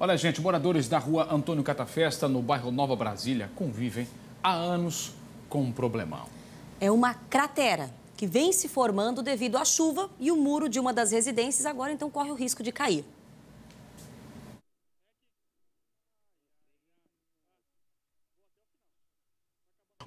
Olha, gente, moradores da rua Antônio Catafesta, no bairro Nova Brasília, convivem há anos com um problemão. É uma cratera que vem se formando devido à chuva e o muro de uma das residências agora então corre o risco de cair.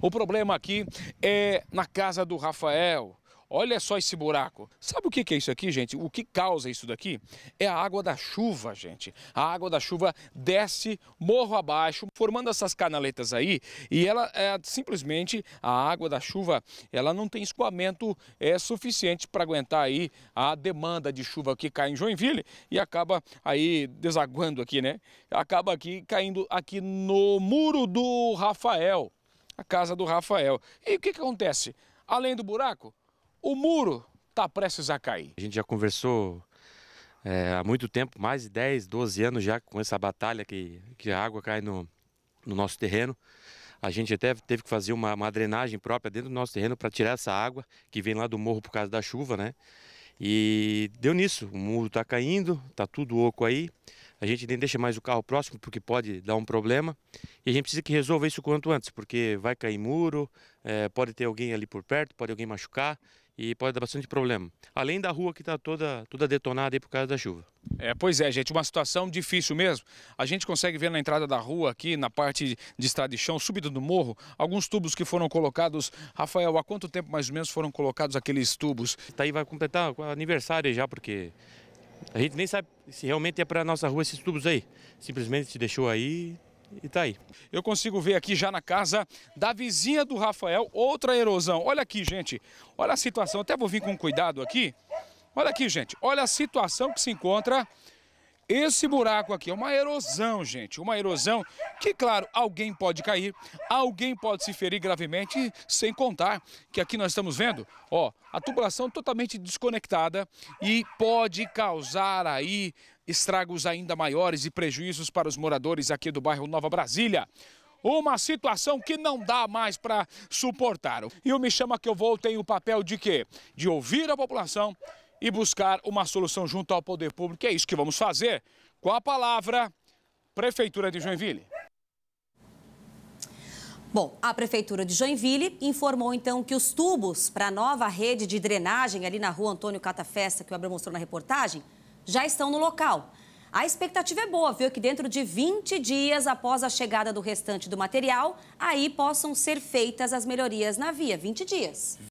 O problema aqui é na casa do Rafael, Olha só esse buraco. Sabe o que é isso aqui, gente? O que causa isso daqui é a água da chuva, gente. A água da chuva desce morro abaixo, formando essas canaletas aí, e ela é simplesmente a água da chuva, ela não tem escoamento é suficiente para aguentar aí a demanda de chuva que cai em Joinville e acaba aí desaguando aqui, né? Acaba aqui caindo aqui no muro do Rafael, a casa do Rafael. E o que, que acontece? Além do buraco, o muro está prestes a cair. A gente já conversou é, há muito tempo, mais de 10, 12 anos já com essa batalha que, que a água cai no, no nosso terreno. A gente até teve que fazer uma, uma drenagem própria dentro do nosso terreno para tirar essa água que vem lá do morro por causa da chuva, né? E deu nisso, o muro está caindo, está tudo oco aí. A gente nem deixa mais o carro próximo porque pode dar um problema. E a gente precisa que resolva isso quanto antes, porque vai cair muro, é, pode ter alguém ali por perto, pode alguém machucar e pode dar bastante problema. Além da rua que está toda, toda detonada aí por causa da chuva. É, pois é, gente, uma situação difícil mesmo. A gente consegue ver na entrada da rua aqui, na parte de estrada de chão, subida do morro, alguns tubos que foram colocados. Rafael, há quanto tempo mais ou menos foram colocados aqueles tubos? Está aí vai completar o aniversário já, porque a gente nem sabe se realmente é para nossa rua esses tubos aí. Simplesmente se deixou aí e tá aí. Eu consigo ver aqui já na casa da vizinha do Rafael outra erosão. Olha aqui, gente. Olha a situação. Até vou vir com cuidado aqui. Olha aqui, gente. Olha a situação que se encontra esse buraco aqui. É uma erosão, gente. Uma erosão que, claro, alguém pode cair, alguém pode se ferir gravemente, sem contar que aqui nós estamos vendo, ó, a tubulação totalmente desconectada e pode causar aí estragos ainda maiores e prejuízos para os moradores aqui do bairro Nova Brasília. Uma situação que não dá mais para suportar. E o Me Chama Que Eu Vou tem o papel de quê? De ouvir a população e buscar uma solução junto ao poder público. É isso que vamos fazer com a palavra Prefeitura de Joinville. Bom, a Prefeitura de Joinville informou então que os tubos para a nova rede de drenagem ali na rua Antônio Catafesta, que o Abra mostrou na reportagem, já estão no local. A expectativa é boa, viu? Que dentro de 20 dias após a chegada do restante do material, aí possam ser feitas as melhorias na via. 20 dias.